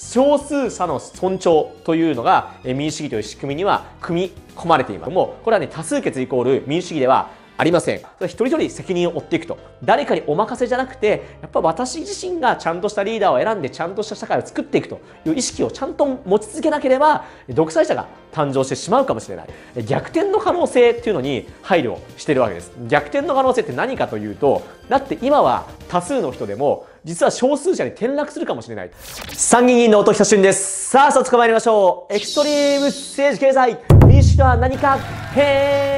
少数者の尊重というのが民主主義という仕組みには組み込まれています。もうこれはね多数決イコール民主主義ではありません。一人一人責任を負っていくと。誰かにお任せじゃなくて、やっぱ私自身がちゃんとしたリーダーを選んで、ちゃんとした社会を作っていくという意識をちゃんと持ち続けなければ、独裁者が誕生してしまうかもしれない。逆転の可能性っていうのに配慮してるわけです。逆転の可能性って何かというと、だって今は多数の人でも、実は少数者に転落するかもしれない。参議院の音ひとしです。さあ、早速参りましょう。エクストリーム政治経済、民主とは何か、へ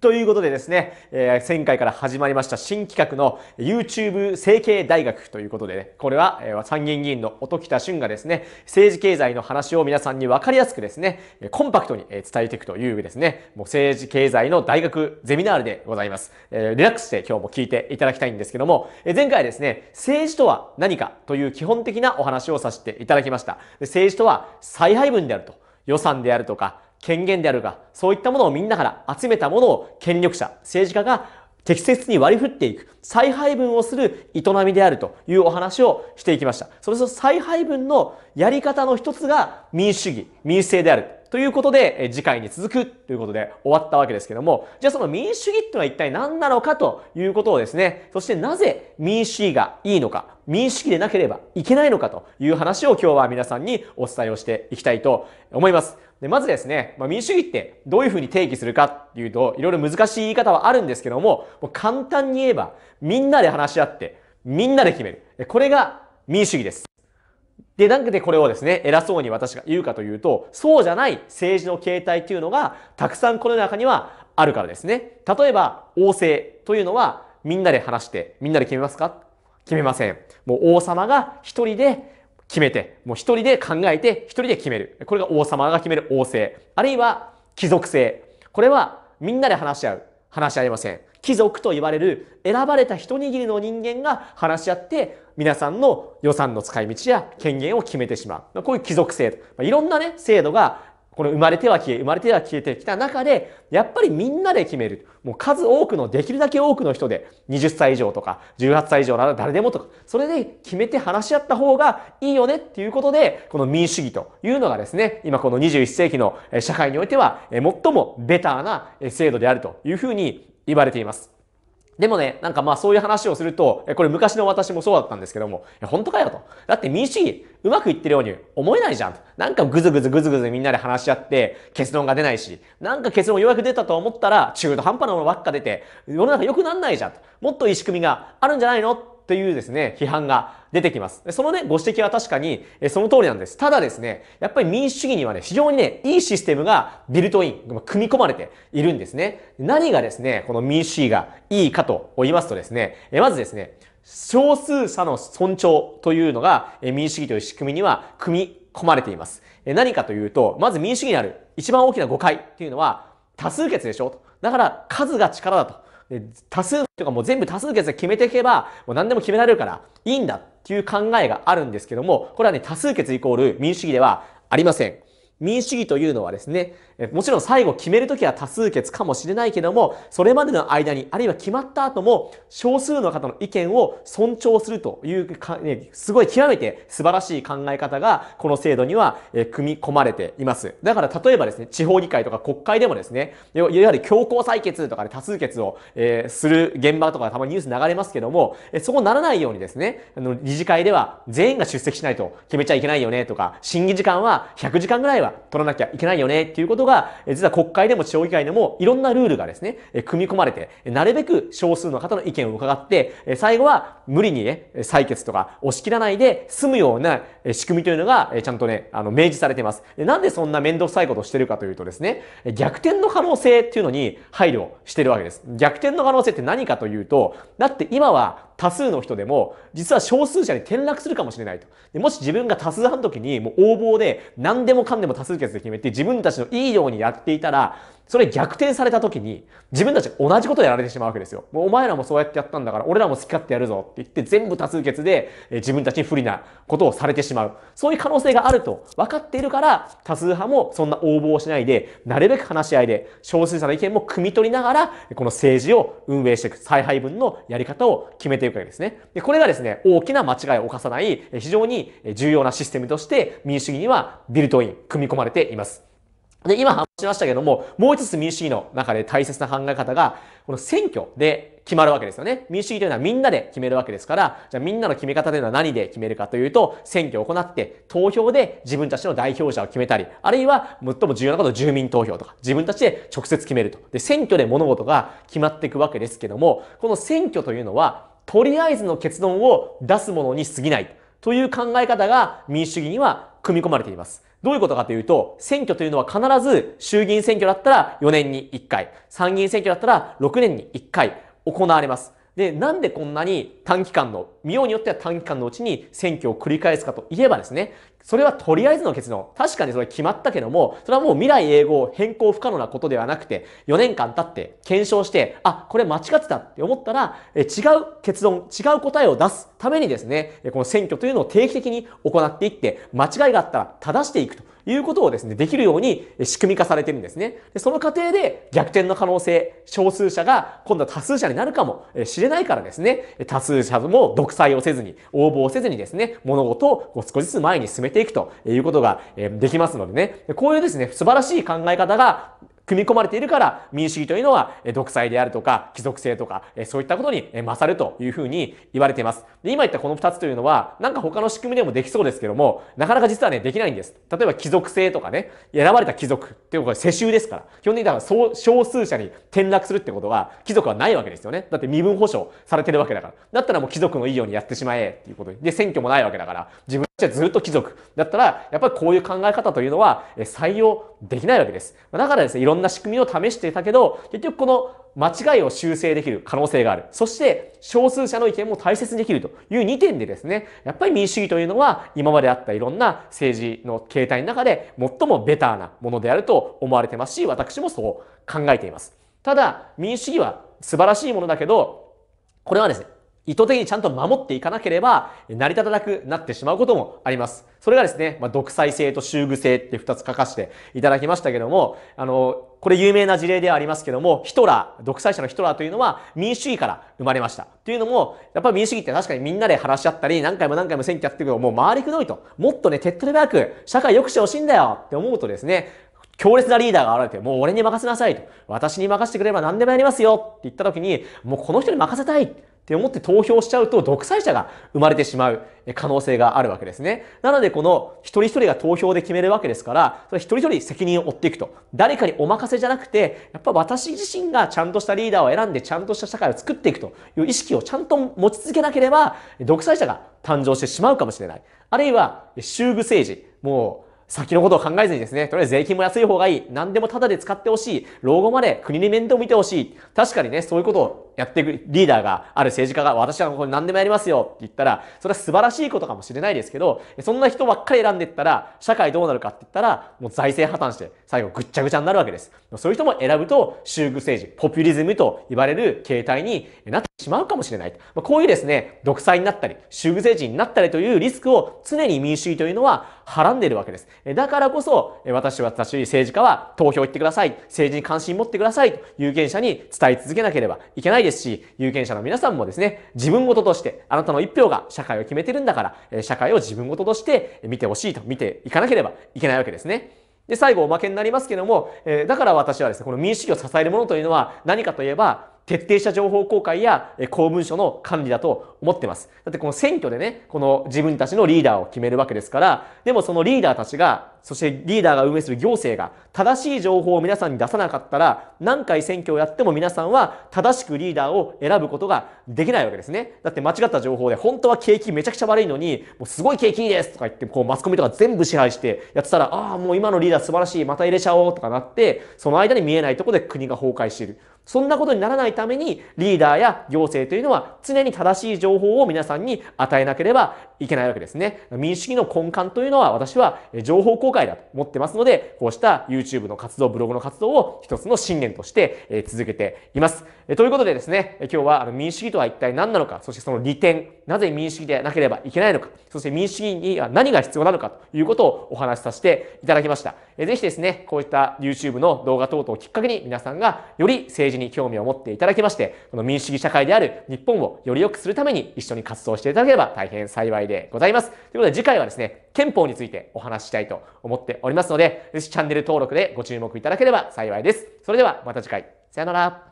ということでですね、えー、前回から始まりました新企画の YouTube 整形大学ということで、ね、これは、えー、参議院議員の音喜多俊がですね、政治経済の話を皆さんに分かりやすくですね、コンパクトに伝えていくというですね、もう政治経済の大学ゼミナールでございます。えー、リラックスして今日も聞いていただきたいんですけども、え前回ですね、政治とは何かという基本的なお話をさせていただきました。政治とは再配分であると。予算であるとか、権限であるが、そういったものをみんなから集めたものを権力者、政治家が適切に割り振っていく、再配分をする営みであるというお話をしていきました。それと再配分のやり方の一つが民主主義、民主制である。ということで、次回に続くということで終わったわけですけども、じゃあその民主主義ってのは一体何なのかということをですね、そしてなぜ民主主義がいいのか、民主主義でなければいけないのかという話を今日は皆さんにお伝えをしていきたいと思います。で、まずですね、まあ、民主主義ってどういうふうに定義するかっていうと、いろいろ難しい言い方はあるんですけども、もう簡単に言えば、みんなで話し合って、みんなで決める。これが民主主義です。で、なんでこれをですね、偉そうに私が言うかというと、そうじゃない政治の形態というのが、たくさんこの中にはあるからですね。例えば、王政というのは、みんなで話して、みんなで決めますか決めません。もう王様が一人で決めて、もう一人で考えて、一人で決める。これが王様が決める王制。あるいは貴族制。これはみんなで話し合う。話し合いません。貴族と言われる選ばれた一握りの人間が話し合って皆さんの予算の使い道や権限を決めてしまう。こういう貴族制いろんなね、制度がこの生まれては消え、生まれては消えてきた中で、やっぱりみんなで決める。もう数多くの、できるだけ多くの人で、20歳以上とか、18歳以上なら誰でもとか、それで決めて話し合った方がいいよねっていうことで、この民主主義というのがですね、今この21世紀の社会においては、最もベターな制度であるというふうに言われています。でもね、なんかまあそういう話をすると、これ昔の私もそうだったんですけども、本当かよと。だって民主主義うまくいってるように思えないじゃん。なんかぐずぐずぐずぐずみんなで話し合って結論が出ないし、なんか結論ようやく出たと思ったら中途半端なものばっか出て、世の中良くなんないじゃん。もっといい仕組みがあるんじゃないのというですね、批判が出てきます。そのね、ご指摘は確かに、えその通りなんです。ただですね、やっぱり民主主義にはね、非常にね、いいシステムがビルトイン、組み込まれているんですね。何がですね、この民主主義がいいかと言いますとですね、えまずですね、少数者の尊重というのが、え民主主義という仕組みには組み込まれています。え何かというと、まず民主主義にある一番大きな誤解っていうのは、多数決でしょだから数が力だと。多数とかもう全部多数決で決めていけば、もう何でも決められるからいいんだっていう考えがあるんですけども、これはね、多数決イコール民主主義ではありません。民主主義というのはですね、もちろん最後決めるときは多数決かもしれないけども、それまでの間に、あるいは決まった後も、少数の方の意見を尊重するというか、ね、すごい極めて素晴らしい考え方が、この制度には組み込まれています。だから例えばですね、地方議会とか国会でもですね、いわゆる強行採決とかで多数決を、えする現場とかたまにニュース流れますけども、そこならないようにですね、あの理事会では全員が出席しないと決めちゃいけないよねとか、審議時間は100時間ぐらいは取らなきゃいけないよねっていうことが、実は国会でも地方議会でもいろんなルールがですね、組み込まれて、なるべく少数の方の意見を伺って、最後は無理にね、採決とか押し切らないで済むような仕組みというのが、ちゃんとね、あの、明示されています。なんでそんな面倒くさいことをしてるかというとですね、逆転の可能性っていうのに配慮してるわけです。逆転の可能性って何かというと、だって今は多数の人でも、実は少数者に転落するかもしれないと。でもし自分が多数派の時に、もう横暴で何でもかんでも多数決で決めて自分たちのいいようにやっていたら、それ逆転された時に、自分たち同じことやられてしまうわけですよ。もうお前らもそうやってやったんだから、俺らも好き勝手やるぞって言って、全部多数決で、え自分たちに不利なことをされてしまう。そういう可能性があると分かっているから、多数派もそんな応募をしないで、なるべく話し合いで、少数者の意見も汲み取りながら、この政治を運営していく、再配分のやり方を決めていくわけですね。で、これがですね、大きな間違いを犯さない、非常に重要なシステムとして、民主主義にはビルトイン、組み込まれています。で、今話しましたけども、もう一つ民主主義の中で大切な考え方が、この選挙で決まるわけですよね。民主主義というのはみんなで決めるわけですから、じゃあみんなの決め方というのは何で決めるかというと、選挙を行って投票で自分たちの代表者を決めたり、あるいは最も重要なこと住民投票とか、自分たちで直接決めると。で、選挙で物事が決まっていくわけですけども、この選挙というのは、とりあえずの結論を出すものに過ぎない。という考え方が民主主義には組み込まれています。どういうことかというと、選挙というのは必ず衆議院選挙だったら4年に1回、参議院選挙だったら6年に1回行われます。で、なんでこんなに短期間の、見ようによっては短期間のうちに選挙を繰り返すかといえばですね、それはとりあえずの結論。確かにそれ決まったけども、それはもう未来永劫変更不可能なことではなくて、4年間経って検証して、あ、これ間違ってたって思ったら、え違う結論、違う答えを出すためにですね、この選挙というのを定期的に行っていって、間違いがあったら正していくということをですね、できるように仕組み化されてるんですね。でその過程で逆転の可能性、少数者が今度は多数者になるかもしれないからですね、多数者も独裁をせずに、応募をせずにですね、物事を少しずつ前に進めめていくということができますのでね、こういうですね、素晴らしい考え方が組み込まれているから民主主義というのは独裁であるとか貴族性とかそういったことに勝るというふうに言われています。で今言ったこの二つというのはなんか他の仕組みでもできそうですけどもなかなか実はねできないんです。例えば貴族性とかね選ばれた貴族っていうのは世襲ですから基本的には少数者に転落するってことは貴族はないわけですよね。だって身分保障されてるわけだから。だったらもう貴族のいいようにやってしまえっていうことで選挙もないわけだから自分じゃずっと貴族だったら、やっぱりこういう考え方というのは採用できないわけです。だからですね、いろんな仕組みを試していたけど、結局この間違いを修正できる可能性がある。そして、少数者の意見も大切にできるという2点でですね、やっぱり民主主義というのは、今まであったいろんな政治の形態の中で、最もベターなものであると思われてますし、私もそう考えています。ただ、民主主義は素晴らしいものだけど、これはですね、意図的にちゃんと守っていかなければ、成り立たなくなってしまうこともあります。それがですね、まあ、独裁性と修具性って二つ書かせていただきましたけども、あの、これ有名な事例ではありますけども、ヒトラー、独裁者のヒトラーというのは民主主義から生まれました。というのも、やっぱり民主主義って確かにみんなで話し合ったり、何回も何回も選挙やってるけど、もう回りくどいと。もっとね、手っ取り早く社会良くしてほしいんだよって思うとですね、強烈なリーダーが現れて、もう俺に任せなさいと。私に任せてくれれば何でもやりますよって言った時に、もうこの人に任せたいって思って投票しちゃうと、独裁者が生まれてしまう可能性があるわけですね。なので、この一人一人が投票で決めるわけですから、それ一人一人責任を負っていくと。誰かにお任せじゃなくて、やっぱ私自身がちゃんとしたリーダーを選んで、ちゃんとした社会を作っていくという意識をちゃんと持ち続けなければ、独裁者が誕生してしまうかもしれない。あるいは、修具政治。もう、先のことを考えずにですね、とりあえず税金も安い方がいい。何でもタダで使ってほしい。老後まで国に面倒見てほしい。確かにね、そういうことをやっていくリーダーがある政治家が私はここに何でもやりますよって言ったら、それは素晴らしいことかもしれないですけど、そんな人ばっかり選んでいったら、社会どうなるかって言ったら、もう財政破綻して最後ぐっちゃぐちゃになるわけです。そういう人も選ぶと、修具政治、ポピュリズムと言われる形態になってしまうかもしれない。こういうですね、独裁になったり、修具政治になったりというリスクを常に民主主義というのははらんでいるわけです。だからこそ、私、は私、政治家は投票行ってください。政治に関心持ってください。と有権者に伝え続けなければいけないないですし、有権者の皆さんもですね、自分ごととして、あなたの一票が社会を決めてるんだから、社会を自分ごととして見てほしいと見ていかなければいけないわけですね。で、最後おまけになりますけども、えだから私はですね、この民主主義を支えるものというのは何かといえば、徹底した情報公開や公文書の管理だと思ってます。だってこの選挙でね、この自分たちのリーダーを決めるわけですから、でもそのリーダーたちが、そしてリーダーが運営する行政が正しい情報を皆さんに出さなかったら、何回選挙をやっても皆さんは正しくリーダーを選ぶことができないわけですね。だって間違った情報で、本当は景気めちゃくちゃ悪いのに、もうすごい景気いいですとか言って、こうマスコミとか全部支配してやってたら、ああ、もう今のリーダー素晴らしい、また入れちゃおうとかなって、その間に見えないとこで国が崩壊している。そんなことにならないためにリーダーや行政というのは常に正しい情報を皆さんに与えなければいけないわけですね。民主主義の根幹というのは私は情報公開だと思ってますので、こうした YouTube の活動、ブログの活動を一つの信念として続けています。ということでですね、今日は民主主義とは一体何なのか、そしてその利点、なぜ民主主義でなければいけないのか、そして民主主義には何が必要なのかということをお話しさせていただきました。ぜひですね、こういった YouTube の動画等々をきっかけに皆さんがより政治に興味を持っていただきまして、この民主主義社会である日本をより良くするために一緒に活動していただければ大変幸いでございます。ということで次回はですね、憲法についてお話ししたいと思っておりますので、ぜひチャンネル登録でご注目いただければ幸いです。それではまた次回。さよなら。